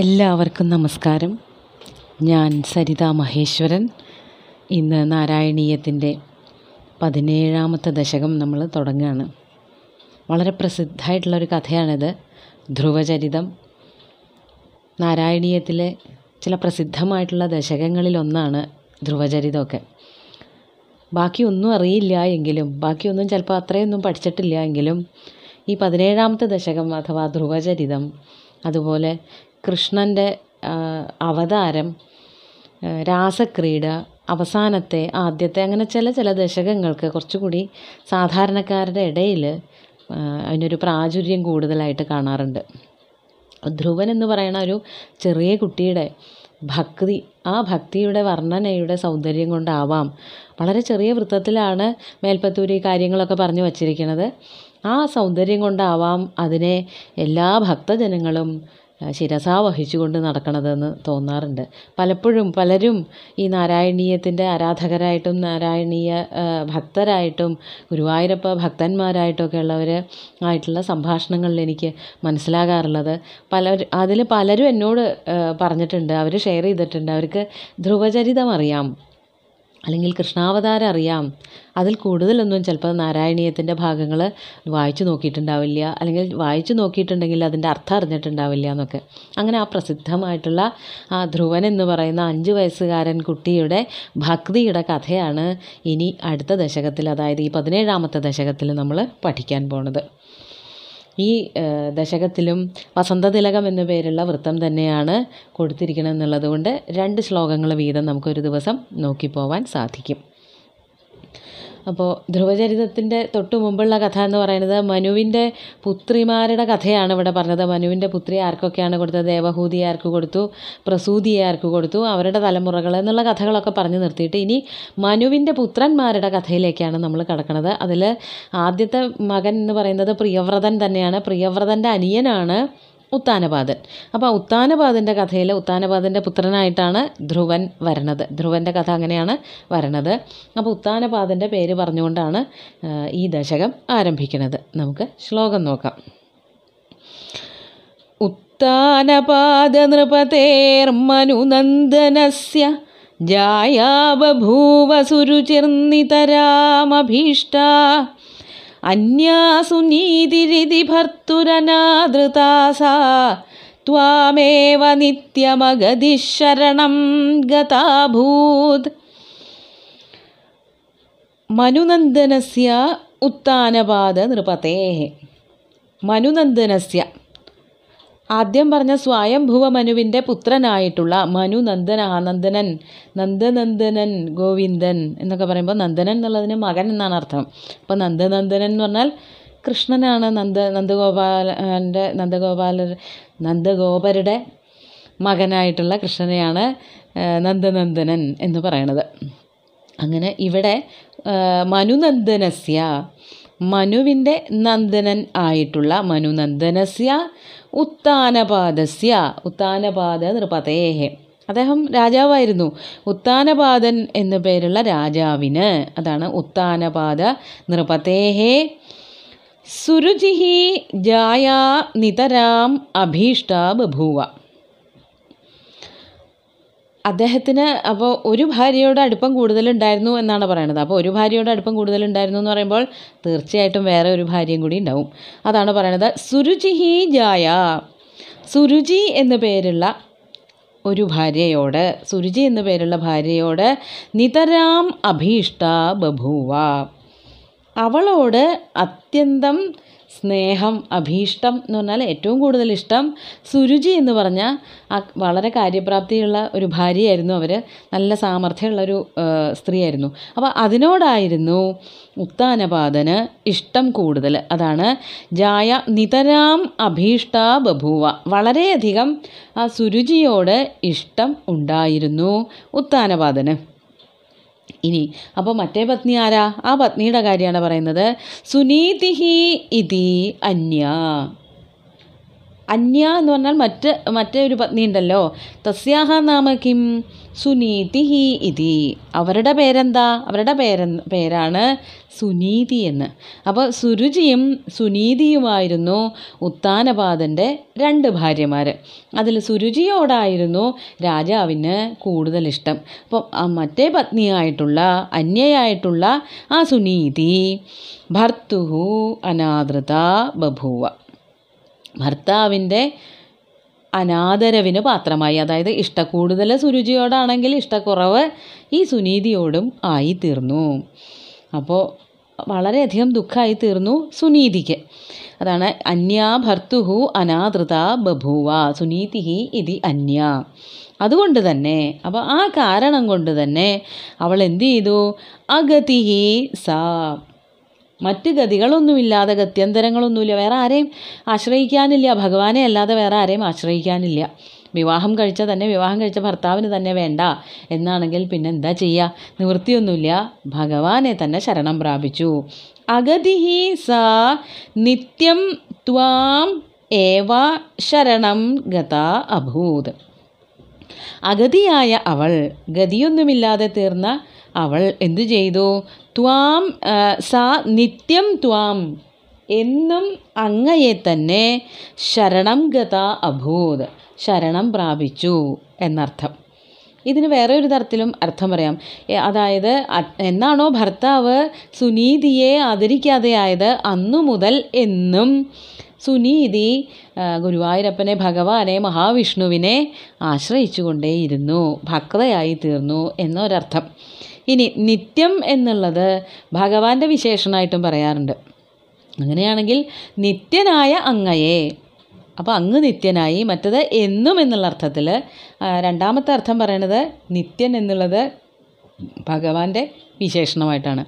എല്ലാവർക്കും നമസ്കാരം ഞാൻ സരിത മഹേശ്വരൻ ഇന്ന് നാരായണീയത്തിൻ്റെ പതിനേഴാമത്തെ ദശകം നമ്മൾ തുടങ്ങുകയാണ് വളരെ ഒരു കഥയാണിത് ധ്രുവചരിതം നാരായണീയത്തിലെ ചില പ്രസിദ്ധമായിട്ടുള്ള ദശകങ്ങളിലൊന്നാണ് ധ്രുവചരിതമൊക്കെ ബാക്കിയൊന്നും അറിയില്ല എങ്കിലും ബാക്കിയൊന്നും ചിലപ്പോൾ അത്രയൊന്നും പഠിച്ചിട്ടില്ല എങ്കിലും ഈ പതിനേഴാമത്തെ ദശകം അഥവാ ധ്രുവചരിതം അതുപോലെ കൃഷ്ണൻ്റെ അവതാരം രാസക്രീഡ അവസാനത്തെ ആദ്യത്തെ അങ്ങനെ ചില ചില ദശകങ്ങൾക്ക് കുറച്ചുകൂടി സാധാരണക്കാരുടെ ഇടയിൽ അതിനൊരു പ്രാചുര്യം കൂടുതലായിട്ട് കാണാറുണ്ട് ധ്രുവൻ എന്ന് പറയുന്ന ഒരു ചെറിയ കുട്ടിയുടെ ഭക്തി ആ ഭക്തിയുടെ വർണ്ണനയുടെ സൗന്ദര്യം കൊണ്ടാവാം വളരെ ചെറിയ വൃത്തത്തിലാണ് മേൽപ്പത്തൂരി കാര്യങ്ങളൊക്കെ പറഞ്ഞു വച്ചിരിക്കുന്നത് ആ സൗന്ദര്യം കൊണ്ടാവാം അതിനെ എല്ലാ ഭക്തജനങ്ങളും ശിരസാ വഹിച്ചുകൊണ്ട് നടക്കണതെന്ന് തോന്നാറുണ്ട് പലപ്പോഴും പലരും ഈ നാരായണീയത്തിൻ്റെ ആരാധകരായിട്ടും നാരായണീയ ഭക്തരായിട്ടും ഗുരുവായൂരപ്പ ഭക്തന്മാരായിട്ടൊക്കെ ഉള്ളവർ ആയിട്ടുള്ള സംഭാഷണങ്ങളിൽ എനിക്ക് മനസ്സിലാകാറുള്ളത് പല അതിൽ പലരും എന്നോട് പറഞ്ഞിട്ടുണ്ട് അവർ ഷെയർ ചെയ്തിട്ടുണ്ട് അവർക്ക് ധ്രുവചരിതം അറിയാം അല്ലെങ്കിൽ കൃഷ്ണാവതാരം അറിയാം അതിൽ കൂടുതലൊന്നും ചിലപ്പോൾ നാരായണീയത്തിൻ്റെ ഭാഗങ്ങൾ വായിച്ചു നോക്കിയിട്ടുണ്ടാവില്ല അല്ലെങ്കിൽ വായിച്ചു നോക്കിയിട്ടുണ്ടെങ്കിൽ അതിൻ്റെ അർത്ഥം അറിഞ്ഞിട്ടുണ്ടാവില്ല എന്നൊക്കെ അങ്ങനെ ആ പ്രസിദ്ധമായിട്ടുള്ള ആ ധ്രുവൻ എന്ന് പറയുന്ന അഞ്ച് വയസ്സുകാരൻ കുട്ടിയുടെ ഭക്തിയുടെ കഥയാണ് ഇനി അടുത്ത ദശകത്തിൽ അതായത് ഈ പതിനേഴാമത്തെ ദശകത്തിൽ നമ്മൾ പഠിക്കാൻ പോണത് ഈ ദശകത്തിലും വസന്തതിലകം എന്ന പേരുള്ള വൃത്തം തന്നെയാണ് കൊടുത്തിരിക്കണമെന്നുള്ളത് കൊണ്ട് രണ്ട് ശ്ലോകങ്ങൾ വീതം നമുക്കൊരു ദിവസം നോക്കിപ്പോവാൻ സാധിക്കും അപ്പോൾ ധ്രുവചരിതത്തിൻ്റെ തൊട്ട് മുമ്പുള്ള കഥ എന്ന് പറയുന്നത് മനുവിൻ്റെ പുത്രിമാരുടെ കഥയാണ് ഇവിടെ പറഞ്ഞത് മനുവിൻ്റെ പുത്രി ആർക്കൊക്കെയാണ് കൊടുത്തത് ദേവഹൂതി ആർക്ക് കൊടുത്തു പ്രസൂതി ആർക്ക് കൊടുത്തു അവരുടെ തലമുറകൾ എന്നുള്ള കഥകളൊക്കെ പറഞ്ഞു നിർത്തിയിട്ട് ഇനി മനുവിൻ്റെ പുത്രന്മാരുടെ കഥയിലേക്കാണ് നമ്മൾ കിടക്കുന്നത് അതിൽ ആദ്യത്തെ മകൻ എന്ന് പറയുന്നത് പ്രിയവ്രതൻ തന്നെയാണ് പ്രിയവ്രതൻ്റെ അനിയനാണ് ഉത്താനപാതൻ അപ്പോൾ ഉത്താനപാതൻ്റെ കഥയിൽ ഉത്താനപാതൻ്റെ പുത്രനായിട്ടാണ് ധ്രുവൻ വരണത് ധ്രുവൻ്റെ കഥ അങ്ങനെയാണ് വരണത് അപ്പോൾ ഉത്താനപാതൻ്റെ പേര് പറഞ്ഞുകൊണ്ടാണ് ഈ ദശകം ആരംഭിക്കുന്നത് നമുക്ക് ശ്ലോകം നോക്കാം ഉത്താനപാദനൃപതേർമനുനന്ദനസ്യ जाया बभूव अन्या सुनीतिरिति भर्तुरनादृता सा त्वामेव नित्यमगधिशरणं गता भूत् मनुनन्दनस्य उत्थानपादनृपतेः मनुनन्दनस्य ആദ്യം പറഞ്ഞ സ്വയംഭുവ മനുവിൻ്റെ പുത്രനായിട്ടുള്ള മനു നന്ദന നന്ദനൻ നന്ദനന്ദനൻ ഗോവിന്ദൻ എന്നൊക്കെ പറയുമ്പോൾ നന്ദനൻ എന്നുള്ളതിന് മകൻ എന്നാണ് അർത്ഥം അപ്പോൾ നന്ദനന്ദനൻ എന്ന് പറഞ്ഞാൽ കൃഷ്ണനാണ് നന്ദ നന്ദഗോപാലൻ്റെ നന്ദഗോപാല നന്ദഗോപരുടെ മകനായിട്ടുള്ള കൃഷ്ണനെയാണ് നന്ദനന്ദനൻ എന്ന് പറയണത് അങ്ങനെ ഇവിടെ മനുനന്ദനസ്യ മനുവിൻ്റെ നന്ദനൻ ആയിട്ടുള്ള മനുനന്ദനസ്യ ഉത്താനപാദസ്യ ഉത്താനപാദ നൃപതേഹെ അദ്ദേഹം രാജാവായിരുന്നു ഉത്താനപാദൻ എന്നു പേരുള്ള രാജാവിന് അതാണ് ഉത്താനപാദ നൃപതേഹെ സുരുചിഹി ജായാ നിതരാം അഭീഷ്ട ബഭൂവ അദ്ദേഹത്തിന് അപ്പോൾ ഒരു ഭാര്യയോട് അടുപ്പം കൂടുതലുണ്ടായിരുന്നു എന്നാണ് പറയണത് അപ്പോൾ ഒരു ഭാര്യയോട് അടുപ്പം കൂടുതലുണ്ടായിരുന്നു എന്ന് പറയുമ്പോൾ തീർച്ചയായിട്ടും വേറെ ഒരു ഭാര്യയും കൂടി ഉണ്ടാവും അതാണ് പറയണത് സുരുചിഹി ജായ സുരുചി എന്ന പേരുള്ള ഒരു ഭാര്യയോട് സുരുചി എന്ന പേരുള്ള ഭാര്യയോട് നിതരാം അഭീഷ്ട ബഭൂവ അവളോട് അത്യന്തം സ്നേഹം അഭീഷ്ടം എന്ന് പറഞ്ഞാൽ ഏറ്റവും കൂടുതൽ ഇഷ്ടം സുരുചി എന്ന് പറഞ്ഞാൽ വളരെ കാര്യപ്രാപ്തിയുള്ള ഒരു ഭാര്യയായിരുന്നു അവർ നല്ല സാമർഥ്യമുള്ള ഒരു സ്ത്രീയായിരുന്നു അപ്പോൾ അതിനോടായിരുന്നു ഉത്താനപാതന് ഇഷ്ടം കൂടുതൽ അതാണ് ജായ നിതരാം അഭീഷ്ട ബഭൂവ വളരെയധികം ആ സുരുചിയോട് ഇഷ്ടം ഉണ്ടായിരുന്നു ഉത്താനപാതന് ഇനി അപ്പോൾ മറ്റേ പത്നി ആരാ ആ പത്നിയുടെ കാര്യമാണ് പറയുന്നത് സുനീതിഹി ഇതി അന്യ അന്യ എന്ന് പറഞ്ഞാൽ മറ്റ് മറ്റേ ഒരു പത്നി ഉണ്ടല്ലോ തസ്യാഹ നാമ കിം സുനീതി ഹി ഇതി അവരുടെ പേരെന്താ അവരുടെ പേര പേരാണ് സുനീതി എന്ന് അപ്പോൾ സുരുചിയും സുനീതിയുമായിരുന്നു ഉത്താനപാദൻ്റെ രണ്ട് ഭാര്യമാർ അതിൽ സുരുചിയോടായിരുന്നു രാജാവിന് കൂടുതൽ ഇഷ്ടം അപ്പോൾ ആ മറ്റേ പത്നിയായിട്ടുള്ള അന്യയായിട്ടുള്ള ആ സുനീതി ഭർത്തുഹു അനാദൃത ബഭൂവ ഭർത്താവിൻ്റെ അനാദരവിന് പാത്രമായി അതായത് ഇഷ്ടക്കൂടുതൽ സുരുചിയോടാണെങ്കിൽ ഇഷ്ടക്കുറവ് ഈ സുനീതിയോടും ആയി തീർന്നു അപ്പോൾ വളരെയധികം ദുഃഖമായി തീർന്നു സുനീതിക്ക് അതാണ് അന്യാ ഭർത്തുഹു അനാദൃത ബഭൂവ സുനീതിഹി ഇതി അന്യ അതുകൊണ്ട് തന്നെ അപ്പോൾ ആ കാരണം കൊണ്ട് തന്നെ അവൾ എന്ത് ചെയ്തു അഗതിഹി സാ മറ്റ് ഗതികളൊന്നുമില്ലാതെ ഗത്യന്തരങ്ങളൊന്നുമില്ല വേറെ ആരെയും ആശ്രയിക്കാനില്ല ഭഗവാനെ അല്ലാതെ വേറെ ആരെയും ആശ്രയിക്കാനില്ല വിവാഹം കഴിച്ച തന്നെ വിവാഹം കഴിച്ച ഭർത്താവിന് തന്നെ വേണ്ട എന്നാണെങ്കിൽ പിന്നെ എന്താ ചെയ്യുക നിവൃത്തിയൊന്നുമില്ല ഭഗവാനെ തന്നെ ശരണം പ്രാപിച്ചു അഗതി സ നിത്യം ത്വാം ഏവ ശരണം ഗത അഭൂത് അഗതിയായ അവൾ ഗതിയൊന്നുമില്ലാതെ തീർന്ന അവൾ എന്തു ചെയ്തു ത്വാം സാ നിത്യം ത്വാം എന്നും അങ്ങയെ തന്നെ ശരണം ഗത അഭൂത് ശരണം പ്രാപിച്ചു എന്നർത്ഥം ഇതിന് വേറെ ഒരു തരത്തിലും അർത്ഥം പറയാം അതായത് എന്നാണോ ഭർത്താവ് സുനീതിയെ ആദരിക്കാതെയായത് അന്നു മുതൽ എന്നും സുനീതി ഗുരുവായൂരപ്പനെ ഭഗവാനെ മഹാവിഷ്ണുവിനെ ആശ്രയിച്ചു കൊണ്ടേയിരുന്നു ഭക്തയായി തീർന്നു എന്നൊരർത്ഥം ഇനി നിത്യം എന്നുള്ളത് ഭഗവാന്റെ വിശേഷണമായിട്ടും പറയാറുണ്ട് അങ്ങനെയാണെങ്കിൽ നിത്യനായ അങ്ങയെ അപ്പോൾ അങ്ങ് നിത്യനായി മറ്റത് എന്നും എന്നുള്ള അർത്ഥത്തിൽ രണ്ടാമത്തെ അർത്ഥം പറയണത് നിത്യൻ എന്നുള്ളത് ഭഗവാന്റെ വിശേഷണമായിട്ടാണ്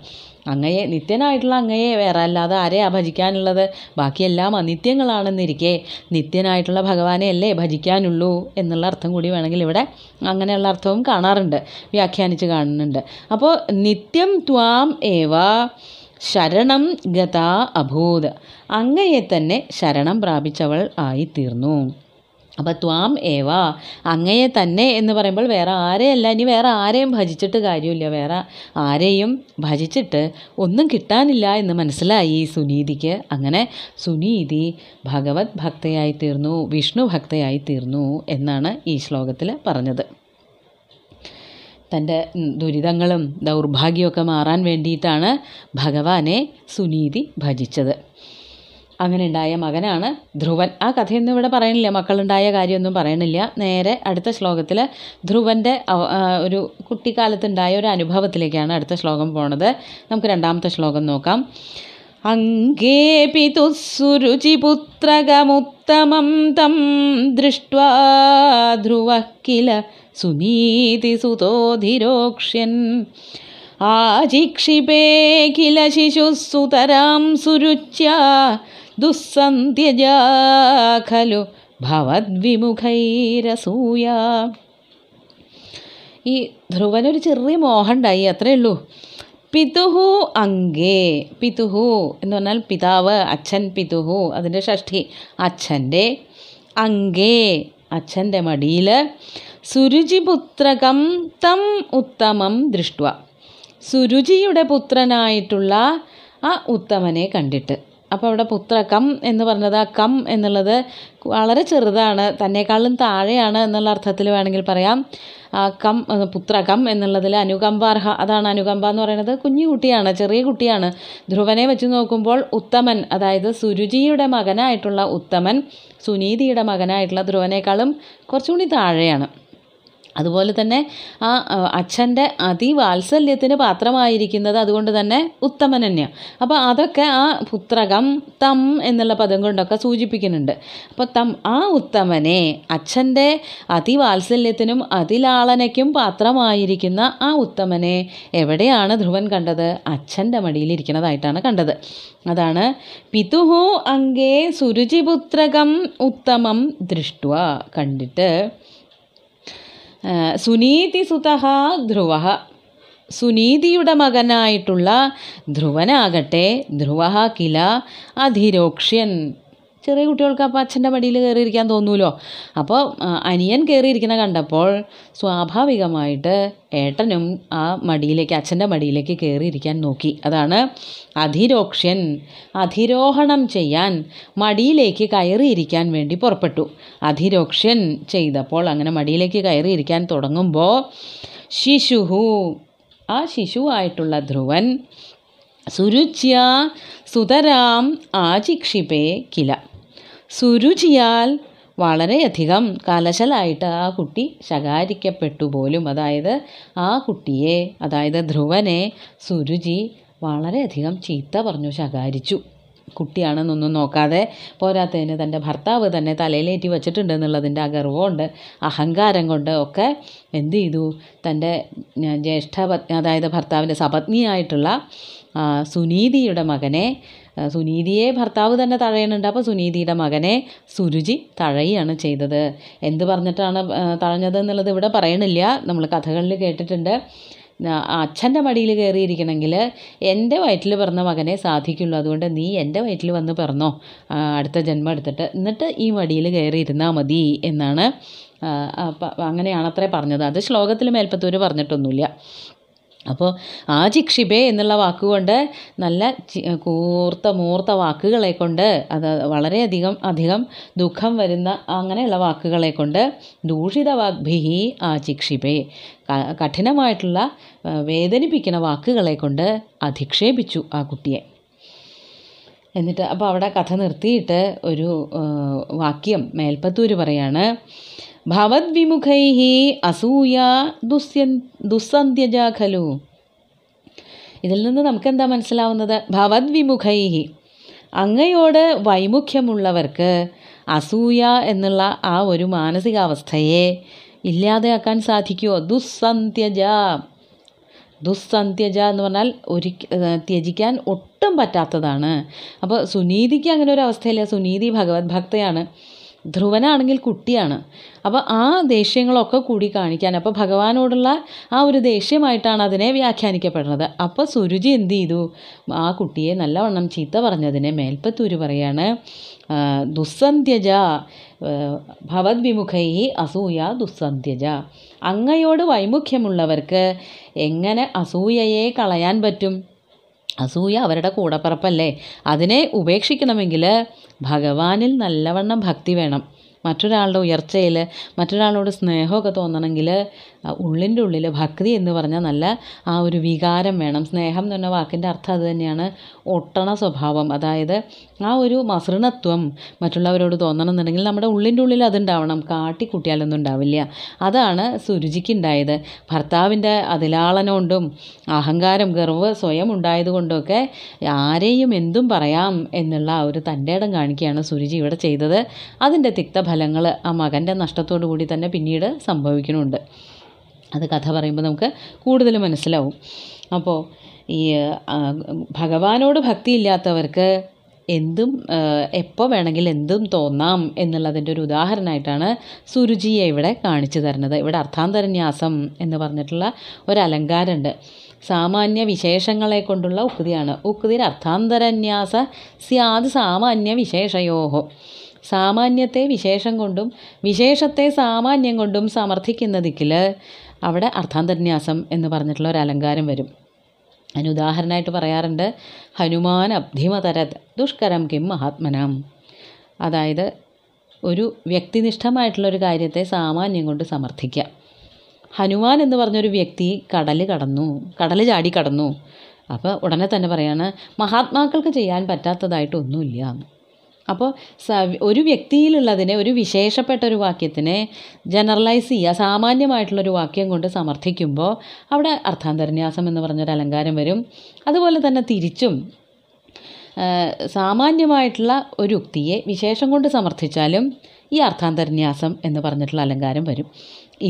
അങ്ങയെ നിത്യനായിട്ടുള്ള അങ്ങയെ വേറെ അല്ലാതെ ആരെയാണ് ഭജിക്കാനുള്ളത് ബാക്കിയെല്ലാം അനിത്യങ്ങളാണെന്നിരിക്കെ നിത്യനായിട്ടുള്ള ഭഗവാനെ അല്ലേ ഭജിക്കാനുള്ളൂ എന്നുള്ള അർത്ഥം കൂടി വേണമെങ്കിൽ ഇവിടെ അങ്ങനെയുള്ള അർത്ഥവും കാണാറുണ്ട് വ്യാഖ്യാനിച്ച് കാണുന്നുണ്ട് അപ്പോൾ നിത്യം ത്വാം ഏവ ശരണം ഗതാ അഭൂത് അങ്ങയെ തന്നെ ശരണം പ്രാപിച്ചവൾ ആയിത്തീർന്നു അപ്പം ത്വാം ഏവ അങ്ങയെ തന്നെ എന്ന് പറയുമ്പോൾ വേറെ ആരെയല്ല ഇനി വേറെ ആരെയും ഭജിച്ചിട്ട് കാര്യമില്ല വേറെ ആരെയും ഭജിച്ചിട്ട് ഒന്നും കിട്ടാനില്ല എന്ന് മനസ്സിലായി സുനീതിക്ക് അങ്ങനെ സുനീതി ഭഗവത് ഭക്തയായി തീർന്നു വിഷ്ണു ഭക്തയായി തീർന്നു എന്നാണ് ഈ ശ്ലോകത്തിൽ പറഞ്ഞത് തൻ്റെ ദുരിതങ്ങളും ദൗർഭാഗ്യമൊക്കെ മാറാൻ വേണ്ടിയിട്ടാണ് ഭഗവാനെ സുനീതി ഭജിച്ചത് അങ്ങനെ ഉണ്ടായ മകനാണ് ധ്രുവൻ ആ കഥയൊന്നും ഇവിടെ പറയണില്ല മക്കളുണ്ടായ കാര്യമൊന്നും പറയണില്ല നേരെ അടുത്ത ശ്ലോകത്തിൽ ധ്രുവൻ്റെ ഒരു കുട്ടിക്കാലത്തുണ്ടായ ഒരു അനുഭവത്തിലേക്കാണ് അടുത്ത ശ്ലോകം പോണത് നമുക്ക് രണ്ടാമത്തെ ശ്ലോകം നോക്കാം അങ്കേപി തുസ്സുരുചിപുത്രകമുത്തമം തം ദൃഷ്ട്വാ ധ്രുവ കില സുതോധിരോക്ഷ്യൻ ആചിക്ഷിപേ കില ശിശുസുതരാം സുരുച്യ ദുസ്സന്ധ്യജാഖലു ഭവദ്വിമുഖൈരസൂയ ഈ ധ്രുവനൊരു ചെറിയ മോഹമുണ്ടായി അത്രേ ഉള്ളൂ പിതുഹു അങ്കേ പിതുഹു എന്ന് പറഞ്ഞാൽ പിതാവ് അച്ഛൻ പിതുഹു അതിൻ്റെ ഷഷ്ഠി അച്ഛൻ്റെ അങ്കേ അച്ഛൻ്റെ മടിയിൽ സുരുചിപുത്രകം തം ഉത്തമം ദൃഷ്ട സുരുചിയുടെ പുത്രനായിട്ടുള്ള ആ ഉത്തമനെ കണ്ടിട്ട് അപ്പോൾ അവിടെ പുത്രകം എന്ന് പറഞ്ഞത് ആ കം എന്നുള്ളത് വളരെ ചെറുതാണ് തന്നെക്കാളും താഴെയാണ് എന്നുള്ള അർത്ഥത്തിൽ വേണമെങ്കിൽ പറയാം കം പുത്രകം എന്നുള്ളതിൽ അനുകമ്പാർഹ അതാണ് അനുകമ്പ എന്ന് പറയുന്നത് കുഞ്ഞു കുട്ടിയാണ് ചെറിയ കുട്ടിയാണ് ധ്രുവനെ വെച്ച് നോക്കുമ്പോൾ ഉത്തമൻ അതായത് സുരുചിയുടെ മകനായിട്ടുള്ള ഉത്തമൻ സുനീതിയുടെ മകനായിട്ടുള്ള ധ്രുവനേക്കാളും കുറച്ചുകൂടി താഴെയാണ് അതുപോലെ തന്നെ ആ അച്ഛൻ്റെ അതിവാത്സല്യത്തിന് പാത്രമായിരിക്കുന്നത് അതുകൊണ്ട് തന്നെ ഉത്തമൻ തന്നെയാണ് അപ്പോൾ അതൊക്കെ ആ പുത്രകം തം എന്നുള്ള പദം കൊണ്ടൊക്കെ സൂചിപ്പിക്കുന്നുണ്ട് അപ്പോൾ തം ആ ഉത്തമനെ അച്ഛൻ്റെ അതിവാത്സല്യത്തിനും അതിലാളനയ്ക്കും പാത്രമായിരിക്കുന്ന ആ ഉത്തമനെ എവിടെയാണ് ധ്രുവൻ കണ്ടത് അച്ഛൻ്റെ മടിയിലിരിക്കുന്നതായിട്ടാണ് കണ്ടത് അതാണ് പിതുഹു അങ്കേ സുരുചിപുത്രകം ഉത്തമം ദൃഷ്ട കണ്ടിട്ട് സുനീതി സുതഹ ധ്രുവ സുനീതിയുടെ മകനായിട്ടുള്ള ധ്രുവനാകട്ടെ ധ്രുവ കില അധിരോക്ഷ്യൻ ചെറിയ കുട്ടികൾക്ക് അപ്പോൾ അച്ഛൻ്റെ മടിയിൽ കയറിയിരിക്കാൻ തോന്നുമല്ലോ അപ്പോൾ അനിയൻ കയറിയിരിക്കുന്ന കണ്ടപ്പോൾ സ്വാഭാവികമായിട്ട് ഏട്ടനും ആ മടിയിലേക്ക് അച്ഛൻ്റെ മടിയിലേക്ക് കയറിയിരിക്കാൻ നോക്കി അതാണ് അധിരോക്ഷ്യൻ അധിരോഹണം ചെയ്യാൻ മടിയിലേക്ക് കയറിയിരിക്കാൻ വേണ്ടി പുറപ്പെട്ടു അധിരോക്ഷ്യൻ ചെയ്തപ്പോൾ അങ്ങനെ മടിയിലേക്ക് കയറിയിരിക്കാൻ തുടങ്ങുമ്പോൾ ശിശുഹു ആ ശിശുവായിട്ടുള്ള ധ്രുവൻ സുരുച്യ സുതരാം ആചിക്ഷിപേ കില സുരുചിയാൽ വളരെയധികം കലശലായിട്ട് ആ കുട്ടി ശകാരിക്കപ്പെട്ടു പോലും അതായത് ആ കുട്ടിയെ അതായത് ധ്രുവനെ സുരുചി വളരെയധികം ചീത്ത പറഞ്ഞു ശകാരിച്ചു കുട്ടിയാണെന്നൊന്നും നോക്കാതെ പോരാത്തതിന് തൻ്റെ ഭർത്താവ് തന്നെ തലയിലേറ്റി വെച്ചിട്ടുണ്ട് എന്നുള്ളതിൻ്റെ ഗർവമുണ്ട് അഹങ്കാരം കൊണ്ട് ഒക്കെ എന്ത് ചെയ്തു തൻ്റെ ജ്യേഷ്ഠ അതായത് ഭർത്താവിൻ്റെ സപത്നിയായിട്ടുള്ള സുനീതിയുടെ മകനെ സുനീതിയെ ഭർത്താവ് തന്നെ തഴയണുണ്ട് അപ്പോൾ സുനീതിയുടെ മകനെ സുരുചി തഴയാണ് ചെയ്തത് എന്ത് പറഞ്ഞിട്ടാണ് തഴഞ്ഞത് എന്നുള്ളത് ഇവിടെ പറയണില്ല നമ്മൾ കഥകളിൽ കേട്ടിട്ടുണ്ട് അച്ഛൻ്റെ മടിയിൽ കയറിയിരിക്കണമെങ്കിൽ എൻ്റെ വയറ്റിൽ പിറന്ന മകനെ സാധിക്കുള്ളൂ അതുകൊണ്ട് നീ എൻ്റെ വയറ്റിൽ വന്ന് പിറന്നോ അടുത്ത ജന്മം എടുത്തിട്ട് എന്നിട്ട് ഈ മടിയിൽ കയറിയിരുന്നാൽ മതി എന്നാണ് അങ്ങനെയാണത്രേ പറഞ്ഞത് അത് ശ്ലോകത്തിൽ മേൽപ്പത്തൂർ പറഞ്ഞിട്ടൊന്നുമില്ല അപ്പോൾ ആ ചിക്ഷിബേ എന്നുള്ള വാക്കുകൊണ്ട് നല്ല കൂർത്ത മൂർത്ത വാക്കുകളെ കൊണ്ട് അത് വളരെയധികം അധികം ദുഃഖം വരുന്ന അങ്ങനെയുള്ള വാക്കുകളെ കൊണ്ട് ദൂഷിത വാഗ്ഭിഹി ആ ചിക്ഷിബേ കഠിനമായിട്ടുള്ള വേദനിപ്പിക്കുന്ന വാക്കുകളെ കൊണ്ട് അധിക്ഷേപിച്ചു ആ കുട്ടിയെ എന്നിട്ട് അപ്പോൾ അവിടെ കഥ നിർത്തിയിട്ട് ഒരു വാക്യം മേൽപ്പത്തൂർ പറയാണ് ഭവദ്വിമുഖൈ അസൂയ ദുസ്യൻ ദുസ്സന്ധ്യജ ഖലു ഇതിൽ നിന്ന് നമുക്കെന്താ മനസ്സിലാവുന്നത് ഭവദ്വിമുഖൈ അങ്ങയോട് വൈമുഖ്യമുള്ളവർക്ക് അസൂയ എന്നുള്ള ആ ഒരു മാനസികാവസ്ഥയെ ഇല്ലാതെയാക്കാൻ സാധിക്കുമോ ദുസ്സന്ധ്യജ ദുസ്സന്ധ്യജ എന്ന് പറഞ്ഞാൽ ഒരു ത്യജിക്കാൻ ഒട്ടും പറ്റാത്തതാണ് അപ്പോൾ സുനീതിക്ക് അങ്ങനെ ഒരു അവസ്ഥയില്ല സുനീതി ഭഗവത് ഭക്തയാണ് ധ്രുവനാണെങ്കിൽ കുട്ടിയാണ് അപ്പോൾ ആ ദേഷ്യങ്ങളൊക്കെ കൂടി കാണിക്കാൻ അപ്പോൾ ഭഗവാനോടുള്ള ആ ഒരു ദേഷ്യമായിട്ടാണ് അതിനെ വ്യാഖ്യാനിക്കപ്പെടുന്നത് അപ്പോൾ സുരുചി എന്ത് ചെയ്തു ആ കുട്ടിയെ നല്ലവണ്ണം ചീത്ത പറഞ്ഞതിനെ മേൽപ്പത്തൂര് പറയാണ് ദുസ്സന്ധ്യജ ഭവദ്വിമുഖൈ അസൂയ ദുസ്സന്ധ്യജ അങ്ങയോട് വൈമുഖ്യമുള്ളവർക്ക് എങ്ങനെ അസൂയയെ കളയാൻ പറ്റും അസൂയ അവരുടെ കൂടപ്പിറപ്പല്ലേ അതിനെ ഉപേക്ഷിക്കണമെങ്കിൽ ഭഗവാനിൽ നല്ലവണ്ണം ഭക്തി വേണം മറ്റൊരാളുടെ ഉയർച്ചയിൽ മറ്റൊരാളോട് സ്നേഹമൊക്കെ തോന്നണമെങ്കിൽ ഉള്ളിൻ്റെ ഉള്ളിൽ ഭക്തി എന്ന് പറഞ്ഞാൽ നല്ല ആ ഒരു വികാരം വേണം സ്നേഹം എന്ന് പറഞ്ഞ വാക്കിൻ്റെ അർത്ഥം അത് തന്നെയാണ് ഒട്ടണ സ്വഭാവം അതായത് ആ ഒരു മസൃണത്വം മറ്റുള്ളവരോട് തോന്നണം എന്നുണ്ടെങ്കിൽ നമ്മുടെ ഉള്ളിൻ്റെ ഉള്ളിൽ അതുണ്ടാവണം കാട്ടിക്കുട്ടിയാലൊന്നും ഉണ്ടാവില്ല അതാണ് സുരുചിക്കുണ്ടായത് ഭർത്താവിൻ്റെ അതിലാളനോണ്ടും അഹങ്കാരം ഗർവ് സ്വയം ഉണ്ടായതുകൊണ്ടൊക്കെ ആരെയും എന്തും പറയാം എന്നുള്ള ആ ഒരു തൻ്റെ ഇടം കാണിക്കുകയാണ് സുരുചി ഇവിടെ ചെയ്തത് അതിൻ്റെ തിക്തഫലങ്ങൾ ആ മകൻ്റെ നഷ്ടത്തോടു കൂടി തന്നെ പിന്നീട് സംഭവിക്കുന്നുണ്ട് അത് കഥ പറയുമ്പോൾ നമുക്ക് കൂടുതൽ മനസ്സിലാവും അപ്പോൾ ഈ ഭഗവാനോട് ഭക്തിയില്ലാത്തവർക്ക് എന്തും എപ്പോൾ വേണമെങ്കിൽ എന്തും തോന്നാം എന്നുള്ളതിൻ്റെ ഒരു ഉദാഹരണമായിട്ടാണ് സുരുചിയെ ഇവിടെ കാണിച്ചു തരുന്നത് ഇവിടെ അർത്ഥാന്തരന്യാസം എന്ന് പറഞ്ഞിട്ടുള്ള ഒരു അലങ്കാരമുണ്ട് സാമാന്യ വിശേഷങ്ങളെ കൊണ്ടുള്ള ഉക്തിയാണ് ഉക്തിയിൽ അർത്ഥാന്തരന്യാസ സ്യാത് സാമാന്യ വിശേഷയോഹോ സാമാന്യത്തെ വിശേഷം കൊണ്ടും വിശേഷത്തെ സാമാന്യം കൊണ്ടും സമർത്ഥിക്കുന്നതിക്കിൽ അവിടെ അർത്ഥാന്തന്യാസം എന്ന് പറഞ്ഞിട്ടുള്ള ഒരു അലങ്കാരം വരും അതിന് ഉദാഹരണമായിട്ട് പറയാറുണ്ട് ഹനുമാൻ അബ്ധിമതരത് ദുഷ്കരം കിം മഹാത്മനം അതായത് ഒരു വ്യക്തിനിഷ്ഠമായിട്ടുള്ളൊരു കാര്യത്തെ സാമാന്യം കൊണ്ട് സമർത്ഥിക്കുക ഹനുമാൻ എന്ന് പറഞ്ഞൊരു വ്യക്തി കടൽ കടന്നു കടൽ ചാടി കടന്നു അപ്പോൾ ഉടനെ തന്നെ പറയാണ് മഹാത്മാക്കൾക്ക് ചെയ്യാൻ പറ്റാത്തതായിട്ടൊന്നുമില്ല എന്ന് അപ്പോൾ ഒരു വ്യക്തിയിലുള്ളതിനെ ഒരു വിശേഷപ്പെട്ട ഒരു വാക്യത്തിനെ ജനറലൈസ് ചെയ്യുക സാമാന്യമായിട്ടുള്ളൊരു വാക്യം കൊണ്ട് സമർത്ഥിക്കുമ്പോൾ അവിടെ അർത്ഥാന്തരന്യാസം എന്ന് പറഞ്ഞൊരു അലങ്കാരം വരും അതുപോലെ തന്നെ തിരിച്ചും സാമാന്യമായിട്ടുള്ള ഒരു ഉക്തിയെ വിശേഷം കൊണ്ട് സമർത്ഥിച്ചാലും ഈ അർത്ഥാന്തരന്യാസം എന്ന് പറഞ്ഞിട്ടുള്ള അലങ്കാരം വരും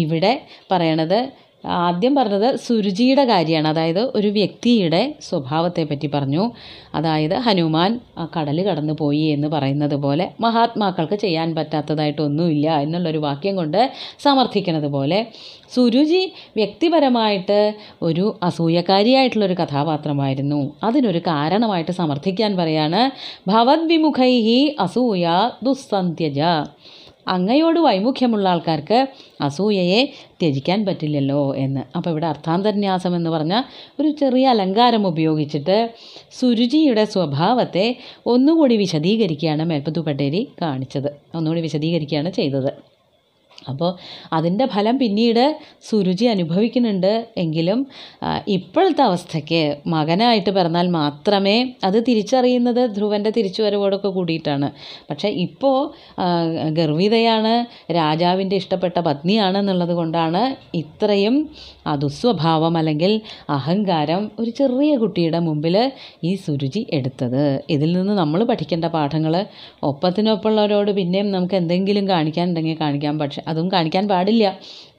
ഇവിടെ പറയണത് ആദ്യം പറഞ്ഞത് സുരുചിയുടെ കാര്യമാണ് അതായത് ഒരു വ്യക്തിയുടെ സ്വഭാവത്തെ പറ്റി പറഞ്ഞു അതായത് ഹനുമാൻ കടൽ കടന്നു പോയി എന്ന് പറയുന്നത് പോലെ മഹാത്മാക്കൾക്ക് ചെയ്യാൻ പറ്റാത്തതായിട്ടൊന്നുമില്ല എന്നുള്ളൊരു വാക്യം കൊണ്ട് സമർത്ഥിക്കുന്നത് പോലെ സുരുചി വ്യക്തിപരമായിട്ട് ഒരു അസൂയക്കാരിയായിട്ടുള്ളൊരു കഥാപാത്രമായിരുന്നു അതിനൊരു കാരണമായിട്ട് സമർത്ഥിക്കാൻ പറയാണ് ഭവദ്വിമുഖൈ അസൂയ ദുസ്സന്ത്യജ അങ്ങയോട് വൈമുഖ്യമുള്ള ആൾക്കാർക്ക് അസൂയയെ ത്യജിക്കാൻ പറ്റില്ലല്ലോ എന്ന് അപ്പോൾ ഇവിടെ അർത്ഥാന്തന്യാസം എന്ന് പറഞ്ഞ ഒരു ചെറിയ അലങ്കാരം ഉപയോഗിച്ചിട്ട് സുരുചിയുടെ സ്വഭാവത്തെ ഒന്നുകൂടി വിശദീകരിക്കുകയാണ് മേൽപ്പത്തു പട്ടേരി കാണിച്ചത് ഒന്നുകൂടി വിശദീകരിക്കുകയാണ് ചെയ്തത് അപ്പോൾ അതിൻ്റെ ഫലം പിന്നീട് സുരുചി അനുഭവിക്കുന്നുണ്ട് എങ്കിലും ഇപ്പോഴത്തെ അവസ്ഥയ്ക്ക് മകനായിട്ട് പിറന്നാൽ മാത്രമേ അത് തിരിച്ചറിയുന്നത് ധ്രുവൻ്റെ തിരിച്ചുവരവോടൊക്കെ കൂടിയിട്ടാണ് പക്ഷേ ഇപ്പോൾ ഗർഭിതയാണ് രാജാവിൻ്റെ ഇഷ്ടപ്പെട്ട പത്നിയാണെന്നുള്ളത് കൊണ്ടാണ് ഇത്രയും അതുസ്വഭാവം അല്ലെങ്കിൽ അഹങ്കാരം ഒരു ചെറിയ കുട്ടിയുടെ മുമ്പിൽ ഈ സുരുചി എടുത്തത് ഇതിൽ നിന്ന് നമ്മൾ പഠിക്കേണ്ട പാഠങ്ങൾ ഒപ്പത്തിനൊപ്പമുള്ളവരോട് പിന്നെയും നമുക്ക് എന്തെങ്കിലും കാണിക്കാനുണ്ടെങ്കിൽ കാണിക്കാം പക്ഷേ അതും കാണിക്കാൻ പാടില്ല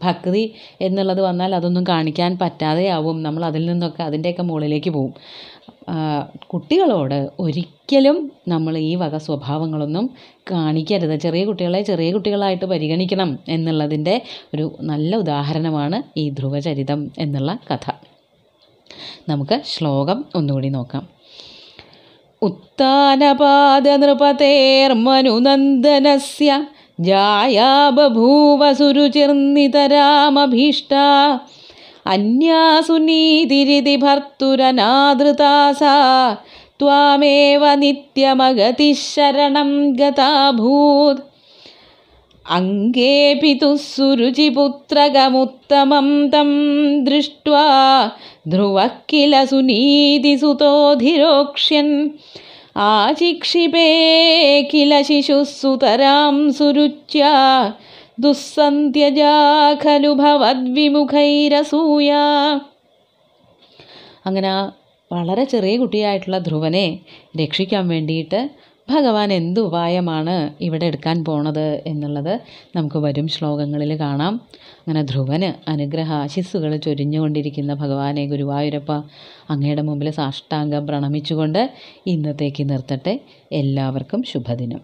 ഭക്തി എന്നുള്ളത് വന്നാൽ അതൊന്നും കാണിക്കാൻ പറ്റാതെയാവും നമ്മൾ അതിൽ നിന്നൊക്കെ അതിൻ്റെയൊക്കെ മുകളിലേക്ക് പോവും കുട്ടികളോട് ഒരിക്കലും നമ്മൾ ഈ വക സ്വഭാവങ്ങളൊന്നും കാണിക്കരുത് ചെറിയ കുട്ടികളെ ചെറിയ കുട്ടികളായിട്ട് പരിഗണിക്കണം എന്നുള്ളതിൻ്റെ ഒരു നല്ല ഉദാഹരണമാണ് ഈ ധ്രുവചരിതം എന്നുള്ള കഥ നമുക്ക് ശ്ലോകം ഒന്നുകൂടി നോക്കാം ഉത്താനപാദ മനുനന്ദനസ്യ जाया बभूव सुरुचिर्नितरामभीष्टा अन्या सुनीतिरिति भर्तुरनादृता सा त्वामेव नित्यमगतिः शरणं गता भूत् अङ्गेऽपि सुरुचिपुत्रगमुत्तमं तं दृष्ट्वा ध्रुवः किल सुनीतिसुतोऽधिरोक्ष्यन् ആചിക്ഷിപേ കില ശിശുസുതരാം സുരുച്യ ദുസ്സന്ധ്യജാ ഖലു ഭവദ്വിമുഖൈരസൂയ അങ്ങനെ വളരെ ചെറിയ കുട്ടിയായിട്ടുള്ള ധ്രുവനെ രക്ഷിക്കാൻ വേണ്ടിയിട്ട് ഭഗവാൻ എന്ത് ഉപായമാണ് ഇവിടെ എടുക്കാൻ പോണത് എന്നുള്ളത് നമുക്ക് വരും ശ്ലോകങ്ങളിൽ കാണാം അങ്ങനെ ധ്രുവന് അനുഗ്രഹ ആശിസ്സുകൾ ചൊരിഞ്ഞുകൊണ്ടിരിക്കുന്ന ഭഗവാനെ ഗുരുവായൂരപ്പ അങ്ങയുടെ മുമ്പിൽ സാഷ്ടാംഗം പ്രണമിച്ചുകൊണ്ട് ഇന്നത്തേക്ക് നിർത്തട്ടെ എല്ലാവർക്കും ശുഭദിനം